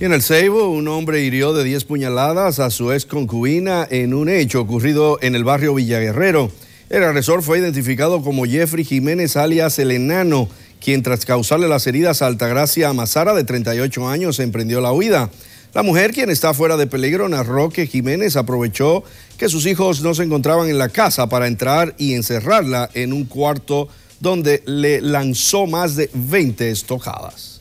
en el Ceibo, un hombre hirió de 10 puñaladas a su ex concubina en un hecho ocurrido en el barrio Villaguerrero. El agresor fue identificado como Jeffrey Jiménez alias El Enano, quien tras causarle las heridas a Altagracia Amazara de 38 años emprendió la huida. La mujer, quien está fuera de peligro, narró que Jiménez aprovechó que sus hijos no se encontraban en la casa para entrar y encerrarla en un cuarto donde le lanzó más de 20 estocadas.